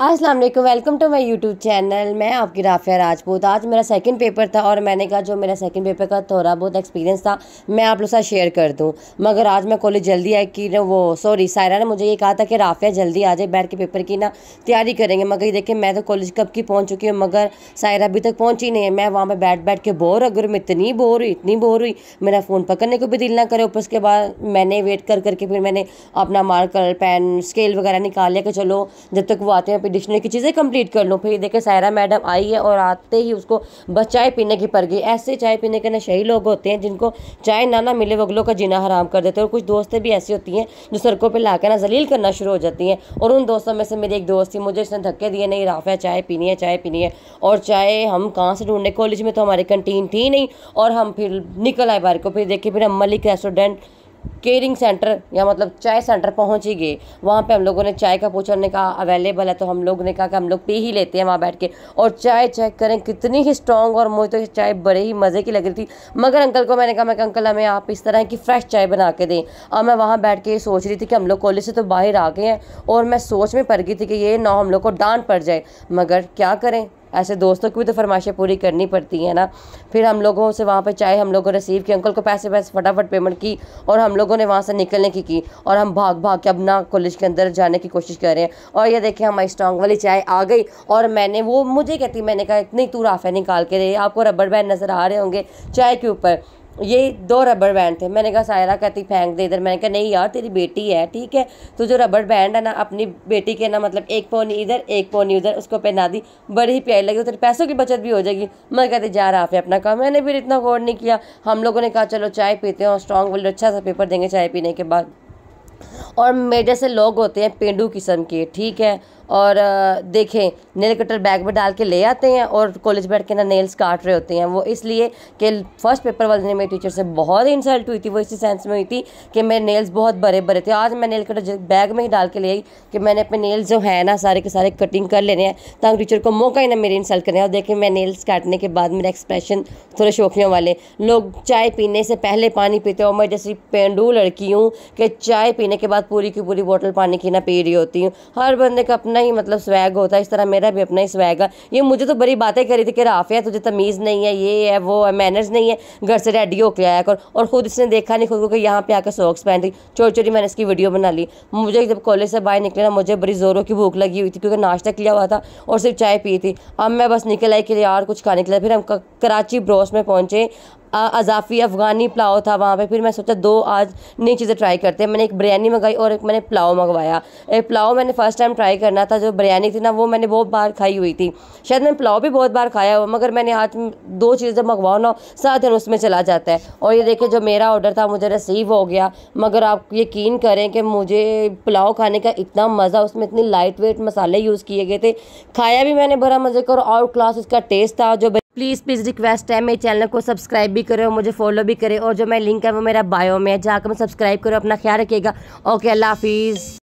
अस्सलाम वालेकुम welcome to my YouTube channel मैं आपकी राफिया राजपूत आज मेरा सेकंड पेपर था और मैंने कहा जो मेरा सेकंड पेपर का थोड़ा बहुत एक्सपीरियंस था मैं आप लोग साथ शेयर कर दूं मगर आज मैं कॉलेज जल्दी आई कि वो सॉरी सायरा ने मुझे ये कहा था कि राफिया जल्दी आ जाए बैठ के पेपर की ना तैयारी करेंगे मगर ये देखें मैं तो कॉलेज कब की पहुँच चुकी हूँ मगर सायरा अभी तक पहुँच ही नहीं है मैं वहाँ पर बैठ बैठ के बोर अगर मैं इतनी बोर हुई इतनी बोर हुई मेरा फ़ोन पकड़ने को भी दिल ना करे उसके बाद मैंने वेट कर करके फिर मैंने अपना मार्कर पेन स्केल वगैरह निकाल लिया कि चलो जब तक वो आते हैं पे डिक्शनरी की चीज़ें कंप्लीट कर लूँ फिर देखे सायरा मैडम आई है और आते ही उसको बस चाय पीने की पड़ गई ऐसे चाय पीने के ना शही लोग होते हैं जिनको चाय ना ना मिले वगलों का जीना हराम कर देते हैं और कुछ दोस्तें भी ऐसी होती हैं जो सड़कों पर ला ना जलील करना शुरू हो जाती हैं और उन दोस्तों में से मेरी एक दोस्त थी मुझे इसने धक्के दिए नहीं राफिया चाय पीनी है चाय पीनी है और चाय हम कहाँ से ढूंढने कॉलेज में तो हमारी कंटीन थी नहीं और हम फिर निकल आए बाहर को फिर देखे फिर हम मलिक रेस्टोरेंट केयरिंग सेंटर या मतलब चाय सेंटर पहुँच ही गए वहाँ पे हम लोगों ने चाय का पूछा उन्होंने कहा अवेलेबल है तो हम लोग ने कहा कि हम लोग पी ही लेते हैं वहाँ बैठ के और चाय चेक करें कितनी ही स्ट्रॉन्ग और मुझे तो चाय बड़े ही मज़े की लग रही थी मगर अंकल को मैंने कहा मैं अंकल हमें आप इस तरह की फ़्रेश चाय बना के दें और मैं वहाँ बैठ के ये सोच रही थी कि हम लोग कॉलेज से तो बाहर आ गए हैं और मैं सोच में पड़ गई थी कि ये ना हम लोग को डांट पड़ जाए मगर क्या करें ऐसे दोस्तों की भी तो फरमाइशें पूरी करनी पड़ती हैं ना फिर हम लोगों से वहाँ पर चाय हम लोगों रिसीव की अंकल को पैसे पैसे फटाफट पेमेंट की और हम लोगों ने वहाँ से निकलने की की और हम भाग भाग के अब ना कॉलेज के अंदर जाने की कोशिश कर रहे हैं और ये देखिए हमारी स्ट्रॉन्ग वाली चाय आ गई और मैंने वो मुझे कहती मैंने कहा इतनी तू राफे निकाल के रही आपको रबड़ बैंड नज़र आ रहे होंगे चाय के ऊपर ये दो रबड़ बैंड थे मैंने कहा सायरा कहती फेंक दे इधर मैंने कहा नहीं यार तेरी बेटी है ठीक है तो जो रबड़ बैंड है ना अपनी बेटी के ना मतलब एक पोनी इधर एक पोनी उधर उसको पहना दी बड़ी ही प्यारी लगी उधर पैसों की बचत भी हो जाएगी मैं कहते जा रहा है अपना काम मैंने फिर इतना गौर नहीं किया हम लोगों ने कहा चलो चाय पीते हैं और स्ट्रॉन्ग बोले अच्छा सा पेपर देंगे चाय पीने के बाद और मेरे से लोग होते हैं पेंडू किस्म के ठीक है और देखें नेल कटर बैग में डाल के ले आते हैं और कॉलेज बैठ के ना नेल्स काट रहे होते हैं वो इसलिए कि फर्स्ट पेपर वाले दिन मेरी टीचर से बहुत इंसल्ट हुई थी वो इसी सेंस में हुई थी कि मेरे नेल्स बहुत बड़े बड़े थे आज मैं नेल कटर बैग में ही डाल के ले आई कि मैंने अपने नेल्स जो हैं ना सारे के सारे कटिंग कर लेने हैं ताकि टीचर को मौका ही ना मेरे इंसल्ट करने और देखें मैं नेल्स काटने के बाद मेरा एक्सप्रेशन थोड़े शौकियों वाले लोग चाय पीने से पहले पानी पीते हो मैं जैसी पेंडू लड़की हूँ कि चाय पीने के बाद साथ पूरी की पूरी बोतल पानी की ना पी रही होती हूँ हर बंदे का अपना ही मतलब स्वैग होता है इस तरह मेरा भी अपना ही स्वैग है ये मुझे तो बड़ी बातें करी थी कि राफिया तुझे तमीज़ नहीं है ये है वो है मैनर्स नहीं है घर से रेडी होकर आया कर और ख़ुद इसने देखा नहीं खुद को कि यहाँ पे आकर सॉक्स पहन रही छोटी छोटी मैंने इसकी वीडियो बना ली मुझे जब कॉलेज से बाहर निकले ना मुझे बड़ी ज़ोरों की भूख लगी हुई थी क्योंकि नाश्ता किया हुआ था और सिर्फ चाय पी थी अब मैं बस निकल आई कि यार कुछ खाने के लिए फिर हम कराची ब्रोस में पहुँचे अजाफी अफ़गानी पुलाव था वहाँ पे फिर मैं सोचा दो आज नई चीज़ें ट्राई करते हैं मैंने एक बिरयानी मंगाई और एक मैंने पुलाव मंगवाया एक पुलाव मैंने फ़र्स्ट टाइम ट्राई करना था जो बिरयानी थी ना वो मैंने बहुत बार खाई हुई थी शायद मैंने पुलाव भी बहुत बार खाया हुआ मगर मैंने आज दो चीज़ें जब मंगवाओ ना साथ उसमें चला जाता है और ये देखिए जो मेरा ऑर्डर था मुझे रिसीव हो गया मगर आप यकीन करें कि मुझे पुलाव खाने का इतना मज़ा उसमें इतनी लाइट वेट मसाले यूज़ किए गए थे खाया भी मैंने बड़ा मज़े का और क्लास उसका टेस्ट था जो प्लीज़ प्लीज़ रिक्वेस्ट है मेरे चैनल को सब्सक्राइब भी करें और मुझे फॉलो भी करें और जो मैं लिंक है वो मेरा बायो में है जाकर मैं सब्सक्राइब करो अपना ख्याल रखिएगा ओके अल्लाह हाफिज़